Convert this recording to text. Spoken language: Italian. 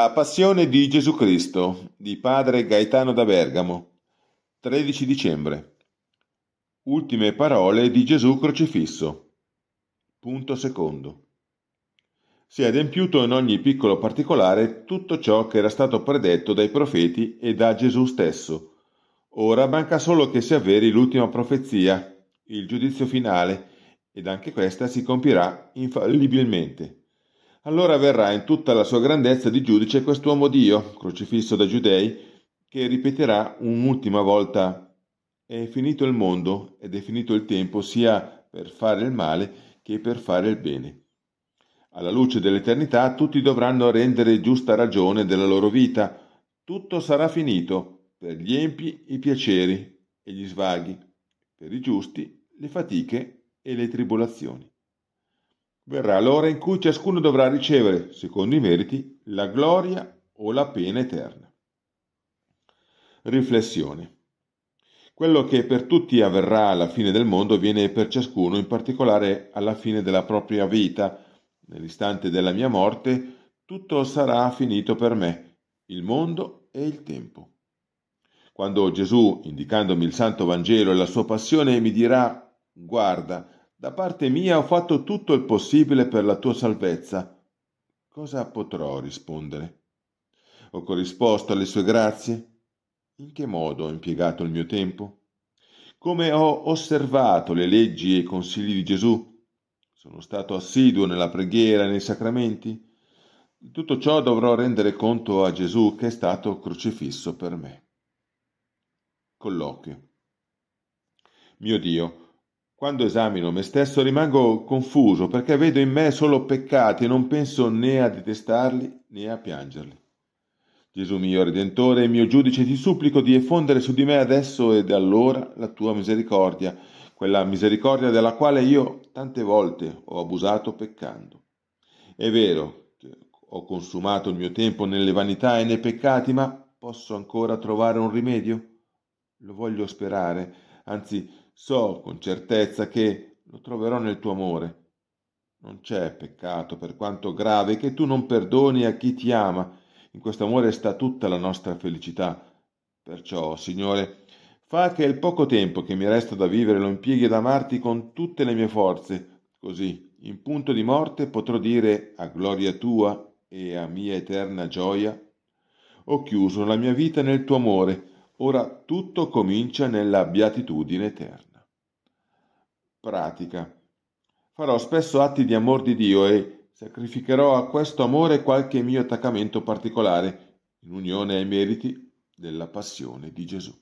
La Passione di Gesù Cristo di Padre Gaetano da Bergamo, 13 dicembre. Ultime parole di Gesù crocifisso. Punto secondo. Si è adempiuto in ogni piccolo particolare tutto ciò che era stato predetto dai profeti e da Gesù stesso. Ora manca solo che si avveri l'ultima profezia, il giudizio finale, ed anche questa si compirà infallibilmente allora verrà in tutta la sua grandezza di giudice quest'uomo Dio, crocifisso da giudei, che ripeterà un'ultima volta, è finito il mondo ed è finito il tempo sia per fare il male che per fare il bene. Alla luce dell'eternità tutti dovranno rendere giusta ragione della loro vita, tutto sarà finito per gli empi i piaceri e gli svaghi, per i giusti le fatiche e le tribolazioni. Verrà l'ora in cui ciascuno dovrà ricevere, secondo i meriti, la gloria o la pena eterna. Riflessione. Quello che per tutti avverrà alla fine del mondo viene per ciascuno, in particolare alla fine della propria vita. Nell'istante della mia morte, tutto sarà finito per me, il mondo e il tempo. Quando Gesù, indicandomi il Santo Vangelo e la sua passione, mi dirà, guarda, da parte mia ho fatto tutto il possibile per la tua salvezza. Cosa potrò rispondere? Ho corrisposto alle sue grazie? In che modo ho impiegato il mio tempo? Come ho osservato le leggi e i consigli di Gesù? Sono stato assiduo nella preghiera e nei sacramenti? Di tutto ciò dovrò rendere conto a Gesù che è stato crocifisso per me. Colloquio. Mio Dio, quando esamino me stesso rimango confuso perché vedo in me solo peccati e non penso né a detestarli né a piangerli. Gesù mio Redentore e mio giudice, ti supplico di effondere su di me adesso ed allora la tua misericordia, quella misericordia della quale io tante volte ho abusato peccando. È vero che ho consumato il mio tempo nelle vanità e nei peccati, ma posso ancora trovare un rimedio? Lo voglio sperare anzi so con certezza che lo troverò nel tuo amore. Non c'è peccato, per quanto grave, che tu non perdoni a chi ti ama. In questo amore sta tutta la nostra felicità. Perciò, Signore, fa che il poco tempo che mi resta da vivere lo impieghi ad amarti con tutte le mie forze. Così, in punto di morte, potrò dire a gloria tua e a mia eterna gioia, ho chiuso la mia vita nel tuo amore Ora tutto comincia nella beatitudine eterna. Pratica. Farò spesso atti di amor di Dio e sacrificherò a questo amore qualche mio attaccamento particolare, in unione ai meriti della passione di Gesù.